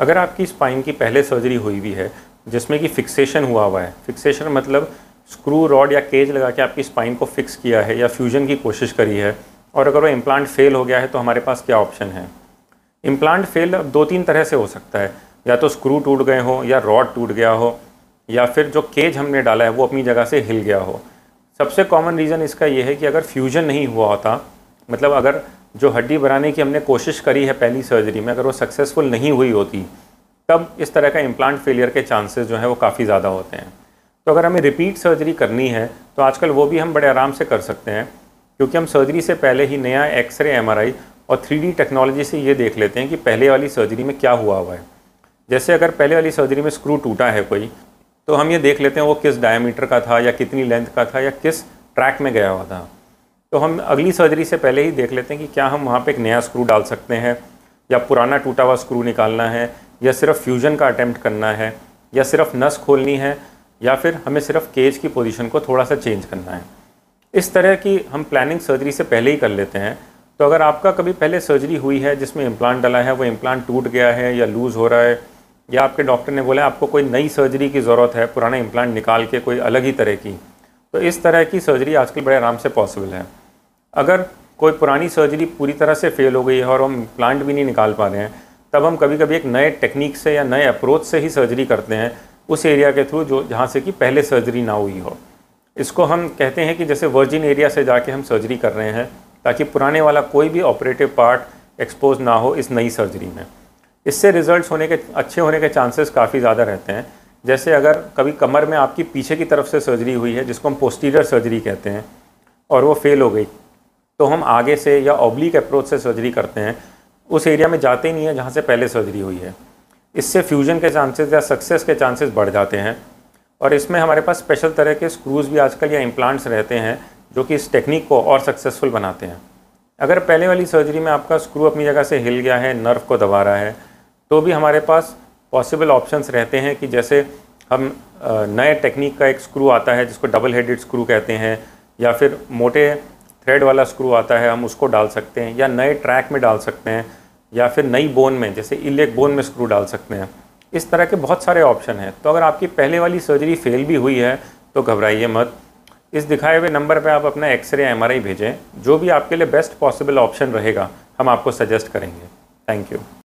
अगर आपकी स्पाइन की पहले सर्जरी हुई हुई है जिसमें कि फिक्सेशन हुआ हुआ है फिक्सेशन मतलब स्क्रू रॉड या केज लगा के आपकी स्पाइन को फिक्स किया है या फ्यूजन की कोशिश करी है और अगर वो इम्प्लांट फेल हो गया है तो हमारे पास क्या ऑप्शन है इम्प्लांट फेल अब दो तीन तरह से हो सकता है या तो स्क्रू टूट गए हो या रॉड टूट गया हो या फिर जो केज हमने डाला है वो अपनी जगह से हिल गया हो सबसे कॉमन रीज़न इसका ये है कि अगर फ्यूजन नहीं हुआ होता मतलब अगर जो हड्डी बनाने की हमने कोशिश करी है पहली सर्जरी में अगर वो सक्सेसफुल नहीं हुई होती तब इस तरह का इम्प्लांट फेलियर के चांसेस जो हैं वो काफ़ी ज़्यादा होते हैं तो अगर हमें रिपीट सर्जरी करनी है तो आजकल वो भी हम बड़े आराम से कर सकते हैं क्योंकि हम सर्जरी से पहले ही नया एक्सरे एम और थ्री टेक्नोलॉजी से ये देख लेते हैं कि पहले वाली सर्जरी में क्या हुआ हुआ है जैसे अगर पहले वाली सर्जरी में स्क्रू टूटा है कोई तो हम ये देख लेते हैं वो किस डायमीटर का था या कितनी लेंथ का था या किस ट्रैक में गया हुआ था तो हम अगली सर्जरी से पहले ही देख लेते हैं कि क्या हम वहाँ पे एक नया स्क्रू डाल सकते हैं या पुराना टूटा हुआ स्क्रू निकालना है या सिर्फ फ्यूजन का अटैम्प्ट करना है या सिर्फ नस खोलनी है या फिर हमें सिर्फ केज की पोजीशन को थोड़ा सा चेंज करना है इस तरह की हम प्लानिंग सर्जरी से पहले ही कर लेते हैं तो अगर आपका कभी पहले सर्जरी हुई है जिसमें इम्प्लांट डला है वो इम्प्लांट टूट गया है या लूज़ हो रहा है या आपके डॉक्टर ने बोला आपको कोई नई सर्जरी की ज़रूरत है पुराना इम्प्लांट निकाल के कोई अलग ही तरह की तो इस तरह की सर्जरी आजकल बड़े आराम से पॉसिबल है अगर कोई पुरानी सर्जरी पूरी तरह से फेल हो गई है और हम प्लांट भी नहीं निकाल पा रहे हैं तब हम कभी कभी एक नए टेक्निक से या नए अप्रोच से ही सर्जरी करते हैं उस एरिया के थ्रू जो जहाँ से कि पहले सर्जरी ना हुई हो इसको हम कहते हैं कि जैसे वर्जिन एरिया से जाके हम सर्जरी कर रहे हैं ताकि पुराने वाला कोई भी ऑपरेटिव पार्ट एक्सपोज ना हो इस नई सर्जरी में इससे रिजल्ट्स होने के अच्छे होने के चांसेस काफ़ी ज़्यादा रहते हैं जैसे अगर कभी कमर में आपकी पीछे की तरफ से सर्जरी हुई है जिसको हम पोस्टीरियर सर्जरी कहते हैं और वो फेल हो गई तो हम आगे से या ऑब्लिक अप्रोच से सर्जरी करते हैं उस एरिया में जाते ही नहीं है जहाँ से पहले सर्जरी हुई है इससे फ्यूजन के चांसेस या सक्सेस के चांसेस बढ़ जाते हैं और इसमें हमारे पास स्पेशल तरह के स्क्रूज़ भी आजकल या इम्प्लांट्स रहते हैं जो कि इस टेक्निक को और सक्सेसफुल बनाते हैं अगर पहले वाली सर्जरी में आपका स्क्रू अपनी जगह से हिल गया है नर्व को दबा रहा है तो भी हमारे पास पॉसिबल ऑप्शंस रहते हैं कि जैसे हम नए टेक्निक का एक स्क्रू आता है जिसको डबल हेडेड स्क्रू कहते हैं या फिर मोटे थ्रेड वाला स्क्रू आता है हम उसको डाल सकते हैं या नए ट्रैक में डाल सकते हैं या फिर नई बोन में जैसे इलेक बोन में स्क्रू डाल सकते हैं इस तरह के बहुत सारे ऑप्शन हैं तो अगर आपकी पहले वाली सर्जरी फेल भी हुई है तो घबराइए मत इस दिखाए हुए नंबर पर आप अपना एक्सरे एम भेजें जो भी आपके लिए बेस्ट पॉसिबल ऑप्शन रहेगा हम आपको सजेस्ट करेंगे थैंक यू